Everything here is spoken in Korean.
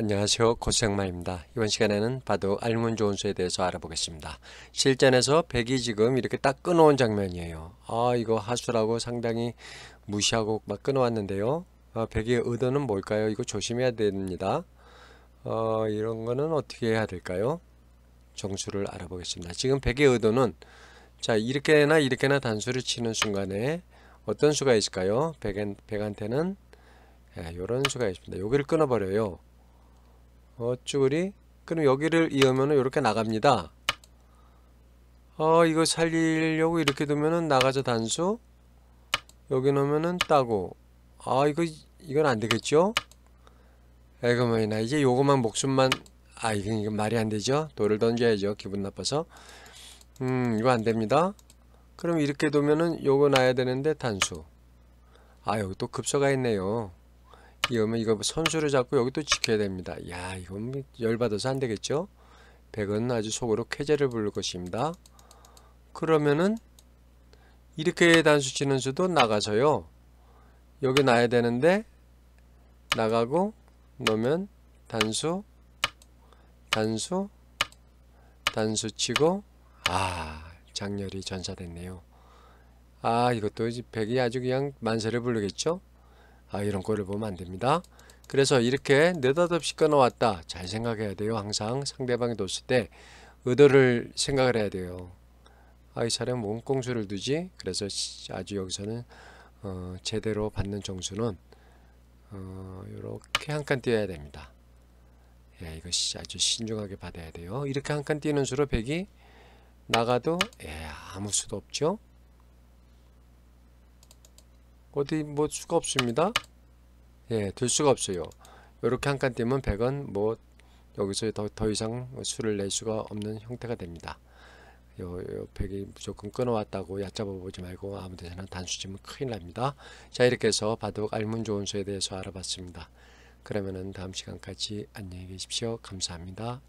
안녕하세요 고생마입니다 이번 시간에는 바둑 알몬 조언수에 대해서 알아보겠습니다 실전에서 백이 지금 이렇게 딱 끊어온 장면이에요 아 이거 하수라고 상당히 무시하고 막 끊어왔는데요 아, 백의 의도는 뭘까요 이거 조심해야 됩니다 어, 이런 거는 어떻게 해야 될까요 정수를 알아보겠습니다 지금 백의 의도는 자 이렇게나 이렇게나 단수를 치는 순간에 어떤 수가 있을까요 백엔, 백한테는 이런 예, 수가 있습니다 여기를 끊어버려요 어쭈 그리? 그럼 여기를 이으면 이렇게 나갑니다. 어 이거 살리려고 이렇게 두면은 나가죠 단수 여기 놓으면은 따고 아 이거 이건 안 되겠죠? 에그머이나 이제 요거만 목숨만 아 이건 이건 말이 안 되죠 돌을 던져야죠 기분 나빠서 음 이거 안 됩니다 그럼 이렇게 두면은 요거 놔야 되는데 단수 아 여기 또 급소가 있네요 이거면 이거 선수를 잡고 여기 도 지켜야 됩니다. 야 이건 열받아서 안 되겠죠? 백은 아주 속으로 쾌재를 부를 것입니다. 그러면은 이렇게 단수 치는 수도 나가서요. 여기 나야 되는데 나가고 놓으면 단수 단수 단수 치고 아 장렬히 전사됐네요. 아 이것도 백이 아주 그냥 만세를 부르겠죠? 아 이런 꼴을 보면 안됩니다 그래서 이렇게 느닷없이 끊어왔다 잘 생각해야 돼요 항상 상대방이 뒀을 때 의도를 생각을 해야 돼요 아이 사람 몸공수를 두지 그래서 아주 여기서는 어, 제대로 받는 정수는 어, 이렇게 한 칸 띄어야 됩니다 예, 이것 아주 신중하게 받아야 돼요 이렇게 한 칸 띄는 수로 백이 나가도 예, 아무 수도 없죠 어디 뭐 수가 없습니다. 예, 들 수가 없어요. 이렇게 한 칸 띄면 100원 뭐 여기서 더, 더 이상 수를 낼 수가 없는 형태가 됩니다. 요, 요 100이 무조건 끊어왔다고 얕잡아 보지 말고 아무 데나 단수치면 큰일 납니다. 자 이렇게 해서 바둑 알문 조언서에 대해서 알아봤습니다. 그러면은 다음 시간까지 안녕히 계십시오. 감사합니다.